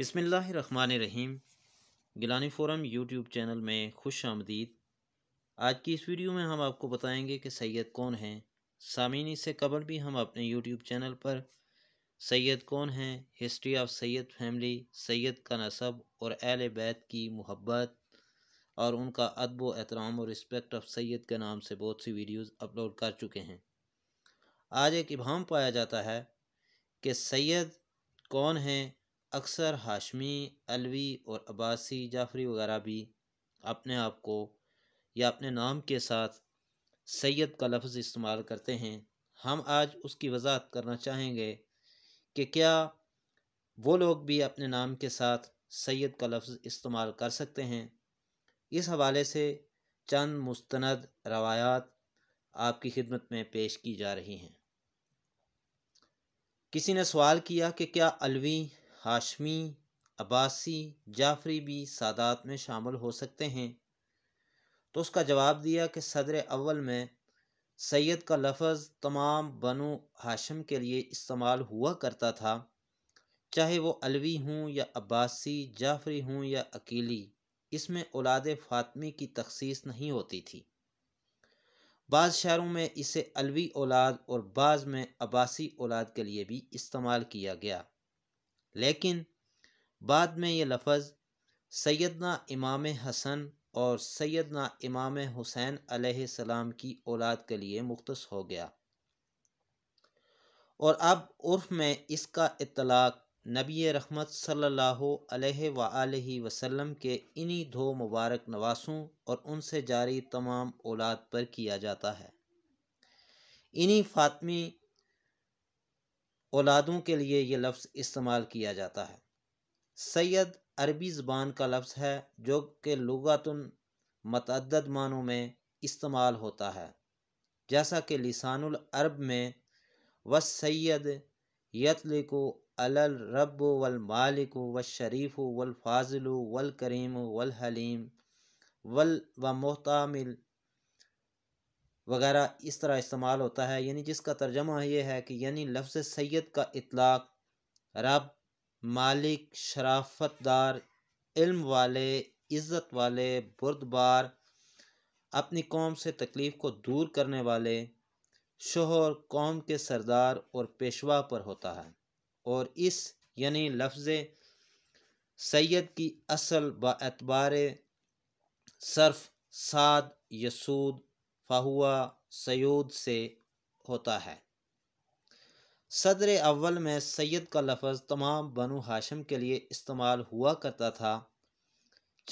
बिसमीम Gilani forum YouTube channel में खुश आमदीद आज की इस वीडियो में हम आपको बताएंगे कि सैयद कौन हैं सामीन इससे कबल भी हम अपने यूट्यूब चैनल पर सैयद कौन हैं history of Syed family Syed का नसब और अहल बैत की मोहब्बत और उनका अदब एहतराम और रिस्पेक्ट ऑफ सैयद के नाम से बहुत सी वीडियोस अपलोड कर चुके हैं आज एक इबाम पाया जाता है कि सैयद कौन हैं अक्सर हाशमी अलवी और अब्बासी जाफरी वगैरह भी अपने आप को या अपने नाम के साथ सैयद का लफ्ज़ इस्तेमाल करते हैं हम आज उसकी वजाहत करना चाहेंगे कि क्या वो लोग भी अपने नाम के साथ सैयद का लफ्ज़ इस्तेमाल कर सकते हैं इस हवाले से चंद मुस्तंद रवायात आपकी खिदमत में पेश की जा रही हैं किसी ने सवाल किया कि क्या अलवी हाशमी अब्बासी जाफरी भी सादात में शामिल हो सकते हैं तो उसका जवाब दिया कि सदर अव्वल में सैयद का लफज तमाम बनु हाशम के लिए इस्तेमाल हुआ करता था चाहे वो अलवी हों या अब्बासी जाफरी हों या अकेली इसमें औलाद फातमी की तखसीस नहीं होती थी बाज़ शहरों में इसे अलवी औलाद और बाज़ में अब्बासी औलाद के लिए भी इस्तेमाल किया गया लेकिन बाद में ये लफज सैदना इमाम हसन और सैदना इमाम हुसैन आसमाम की औलाद के लिए मुख्त हो गया और अब उर्फ में इसका इतलाक़ नबी रहमत सल्लल्लाहु सल्ला के इन्हीं दो मुबारक नवासों और उनसे जारी तमाम औलाद पर किया जाता है इन्हीं फ़ातमी औलादों के लिए ये लफ्ज़ इस्तेमाल किया जाता है सैद अरबी ज़बान का लफ्ज़ है जो कि लगातन मतदद मानों में इस्तेमाल होता है जैसा कि लिसानुल अरब में व सैद यतलिको अलल रब वल मालिक व शरीफ़ वल फाजिल वल करीम वल हलीम वल व मोहतामिल वगैरह इस तरह इस्तेमाल होता है यानी जिसका तर्जमा यह है कि यानी लफ्ज़ सैद का इतलाक रब मालिक शराफतदार इल्म वाले इज़्ज़त वाले बुरदबार अपनी कौम से तकलीफ़ को दूर करने वाले शोहर कौम के सरदार और पेशवा पर होता है और इस यानी लफ्ज़ सैद की असल बातबार सर्फ साद यसूद फ़ाहुआ सयूद से होता है सदर अव्वल में सैद का लफज तमाम बनु हाशम के लिए इस्तेमाल हुआ करता था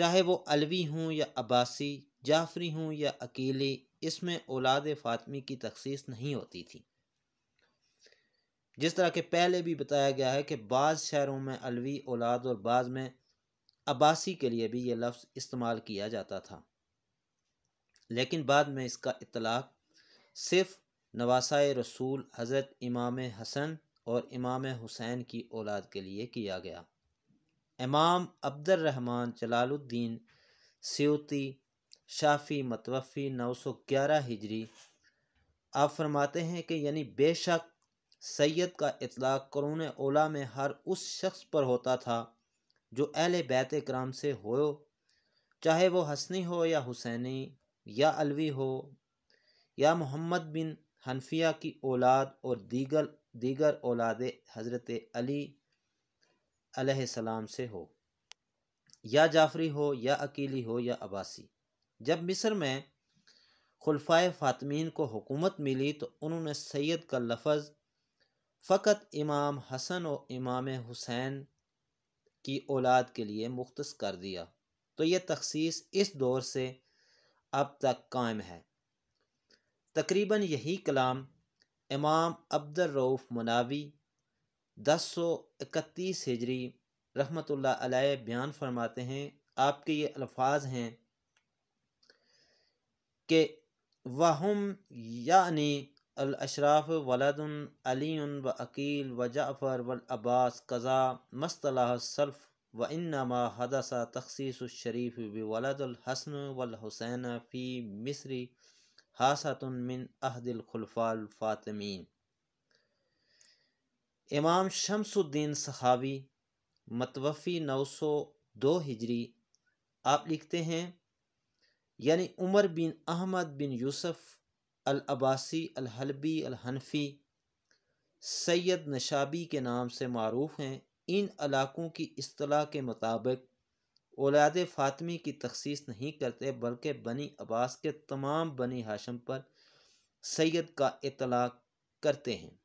चाहे वो अलवी हों या अब्बासी जाफरी हों या अकेले इसमें औलाद फ़ातमी की तखसीस नहीं होती थी जिस तरह के पहले भी बताया गया है कि बाज़ शहरों में अलवी औलाद और बाज़ में अब्बासी के लिए भी ये लफ्ज़ इस्तेमाल किया जाता था लेकिन बाद में इसका इतलाक़ सिर्फ़ नवासा रसूल हज़रत इमाम हसन और इमाम हुसैन की औलाद के लिए किया गया इमाम अब्दुलरहमान जलालुद्दीन सियोती शाफ़ी मतवफ़ी नौ सौ ग्यारह हिजरी आप फरमाते हैं कि यानी बेशक सैयद का इतलाक़ करून ओला में हर उस शख्स पर होता था जो अहल बैत कराम से हो चाहे वो हसनी हो या हुसैनी या अलवी हो या मोहम्मद बिन हनफिया की औलाद और दीगर दीगर औलाद हज़रत अली सलाम से हो या जाफरी हो या अकीली हो या अबासी जब मिस्र में खुलफाए फ़ातमीन को हुकूमत मिली तो उन्होंने सैयद का लफज फ़कत इमाम हसन और इमाम हुसैन की औलाद के लिए मुख्त कर दिया तो यह तखसीस इस दौर से अब तक कायम है तकरीबन यही कलाम इमाम अब्दुलरऊफ़ मुनावी दस सौ इकतीस हिजरी रहमत अलैह बयान फरमाते हैं आपके ये अल्फाज हैं कि वहम यानी अलशराफ वलदन अली व अकील व जाफ़र वल अब्बास कज़ा मस्तलाह सल्फ़ व इन्ना हदसा तखसीस शरीफ हसन वलहुसैन फ़ी मिसरी हासतन अहदिल खुलफाल फ़ातमीन इमाम शमसुद्दीन सहावी मतवफ़ी नौ सौ दो हिजरी आप लिखते हैं यानी उमर बिन अहमद बिन यूसफ़ अल-अबासी अल-हलबी अल-हनफ़ी सैयद नशाबी के नाम से मरूफ़ हैं इन इलाकों की असलाह के मुताबिक औलाद फ़ातमी की तखसीस नहीं करते बल्कि बनी अब्बास के तमाम बनी हाशम पर सैद का इतला करते हैं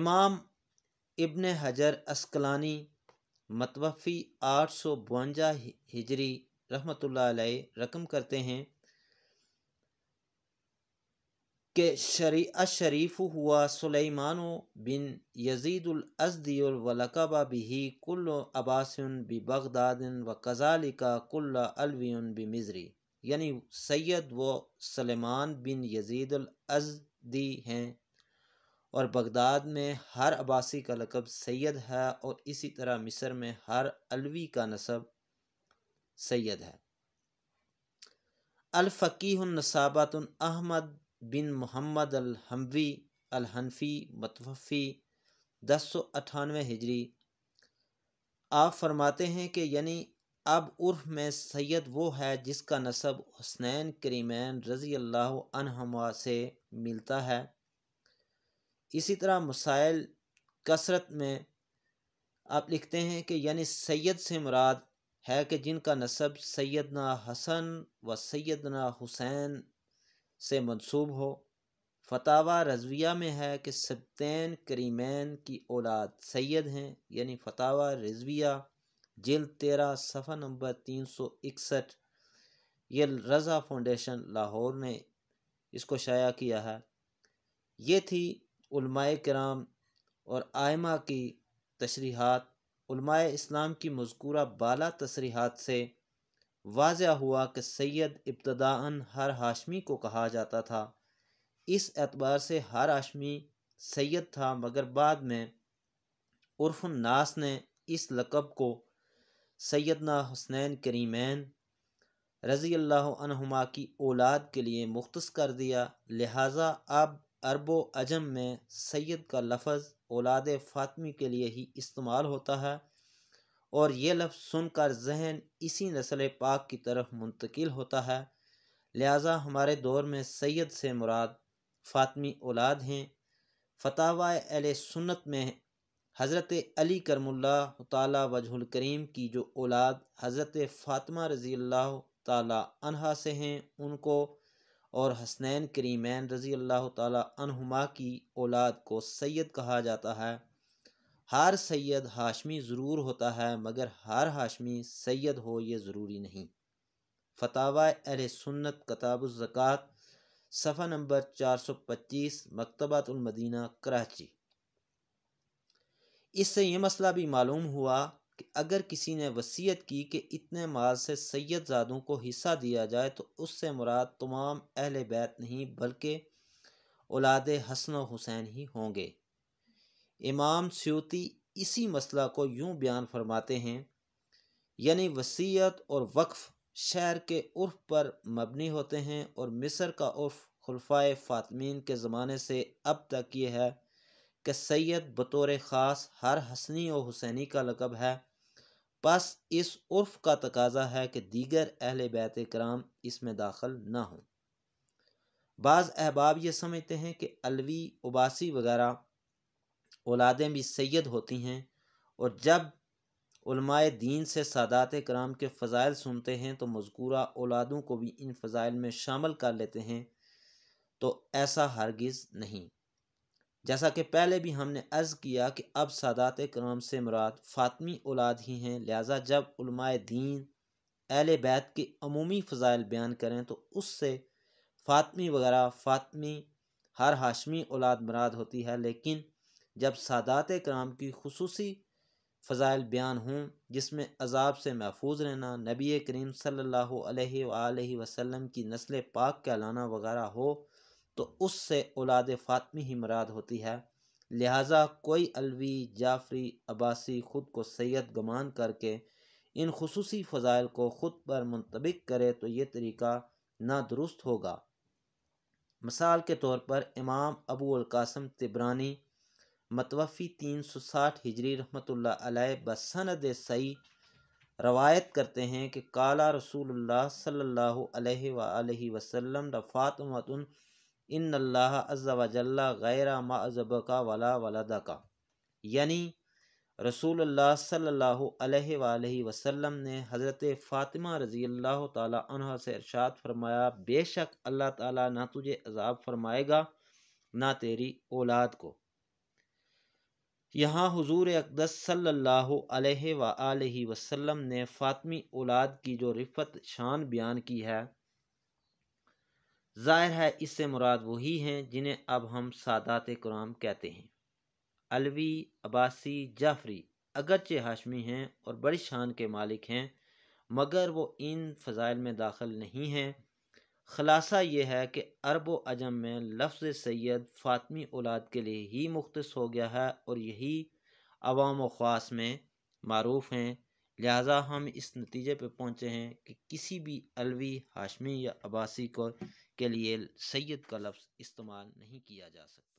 इमाम इबन हजर असकलानी मतवफ़ी आठ सौ बवंजा हिजरी रहमत रकम करते हैं कि शरी शरीफ हुआ सुलेमान बिन यजीदुलअसदीवलकबा बिही कुल अबासन बी बगदाद व कज़ालिका कुल्ला अलवियन बी मिज़री यानी सैयद व सलेमान बिन यजीदुलअसदी हैं और बगदाद में हर अबासी का लकब सैयद है और इसी तरह मिस्र में हर अलवी का नसब सैयद है अलफ़कीह अहमद बिन मोहम्मद अल हमवी अल हनफी मतवफ़ी दस सौ अठानवे हिजरी आप फरमाते हैं कि यानी अब उर्फ में सैयद वो है जिसका नसब हुसनैन करीमैन रज़ी अल्लाह अनहमा से मिलता है इसी तरह मसाइल कसरत में आप लिखते हैं कि यानी सैयद से मुराद है कि जिनका नसब सैदना हसन व सैदना हुसैन से मनसूब हो फतावा रजविया में है कि सब्तैन करीमैन की औलाद सैयद हैं यानी फतावा रजविया जल तेरह सफ़ा नंबर तीन सौ इकसठ ये रज़ा फाउंडेशन लाहौर ने इसको शाया किया है ये थी कराम और आयमा की तशरीहत इस्लाम की मजकूरा बाला तशरीहत से वाजह हुआ कि सैयद इब्तदान हर हाशमी को कहा जाता था इस एतबार से हर हाशमी सैयद था मगर बाद में नास ने इस लकब को सैदना हुसनैन करीमैन रज़ी अल्लाह की औलाद के लिए मुख्त कर दिया लिहाजा अब अरबो अजम में सैयद का लफज औलाद फ़ातमी के लिए ही इस्तेमाल होता है और ये लफ्ज़ सुनकर जहन इसी नस्ल पाक की तरफ मुंतकिल होता है लिहाजा हमारे दौर में सैयद से मुराद फ़ातमी औलाद हैं फतावा अल सुन्नत में हज़रत अली करमुल्ला ताली वजहुल करीम की जो औलाद हज़रत फ़ातमा रज़ी अल्लाह तहा से हैं उनको और हसनैन करीमैन रज़ी अल्लाह तहुमा की औलाद को सैयद कहा जाता है हार सैयद हाशमी ज़रूर होता है मगर हार हाशमी सैयद हो ये ज़रूरी नहीं फतावा अल सुन्नत कताबुज़क़ात सफ़ा नंबर 425 मकतबातुलमदीना कराची इससे यह मसला भी मालूम हुआ कि अगर किसी ने वसीयत की कि इतने माल से ज़ादों को हिस्सा दिया जाए तो उससे मुराद तमाम अहल बैत नहीं बल्कि औलाद हसन हुसैन ही होंगे इमाम स्यूती इसी मसला को यूँ बयान फरमाते हैं यानी वसीयत और वक्फ़ शहर के उर्फ पर मबनी होते हैं और मिस्र का उर्फ खुलफाए फ़ातमीन के ज़माने से अब तक ये है कि सैयद बतौर ख़ास हर हसनी और हुसैनी का लकब है बस इस उर्फ का तकाजा है कि दीगर अहल बैत कराम इसमें दाखिल ना हों बाज़ अहबाब ये समझते हैं कि अलवी उबासी वगैरह औलादें भी सैद होती हैं और जब दीन से सादात कराम के फ़ज़ाइल सुनते हैं तो मजकूरा औलादों को भी इन फ़ज़ाइल में शामिल कर लेते हैं तो ऐसा हरगिज़ नहीं जैसा कि पहले भी हमने अर्ज़ किया कि अब सादात कराम से मुराद फ़ातमी औलाद ही हैं लिहाजा जब दीन अहल बैत के अमूमी फ़ज़ाइल बयान करें तो उससे फ़ातमी वगैरह फ़ातमी हर हाशमी औलाद मुराद होती है लेकिन जब सादात कराम की खसूसी फ़ज़ाइल बयान हों जिसमें अजाब से महफूज रहना नबी करीम सल्ला अलैहि की नस्ल पाक कहलाना वगैरह हो तो उससे औलाद फ़ातमी ही मराद होती है लिहाजा कोई अलवी जाफरी अब्बासी ख़ुद को सैद गमान करके इन खसूसी फ़ज़ाइल को ख़ुद पर मुंतबिक करे तो ये तरीका ना दुरुस्त होगा मिसाल के तौर पर इमाम अबू अलकासम तिबरानी मतवफ़ी तीन सौ साठ हिजरी रहमत अलैह बसनद सई रवायत करते हैं कि काला रसूल सल्लल्लाहु अलैहि वसल्लम इन अल्लाह अज्जवजल्ला गैर माजब का वला वलद का यानी रसूल सल्लल्लाहु अलैहि वसल्लम ने हज़रत फ़ातिमा रज़ी अल्लाह तह से इरशाद फरमाया बेशक अल्लाह ताला ना तुझे अजाब फरमाएगा ना तेरी औलाद को यहाँ हज़ूर अकदस सल्ला अलैहि ने फ़ातमी औलाद की जो रिफत शान बयान की है ज़ाहिर है इससे मुराद वही हैं जिन्हें अब हम सादात कराम कहते हैं अलवी अबासी जाफरी अगरचे हाशमी हैं और बड़ी शान के मालिक हैं मगर वो इन फ़जाइल में दाखिल नहीं हैं ख़लासा ये है कि अरब व अजम में लफ्ज़ सैद फ़ातमी औलाद के लिए ही मुख्त हो गया है और यही अवाम ख़ास में मरूफ़ हैं लिहाजा हम इस नतीजे पर पहुँचे हैं कि किसी भी अलवी हाशमी या अबासी को के लिए सैद का लफ्ज़ इस्तेमाल नहीं किया जा सकता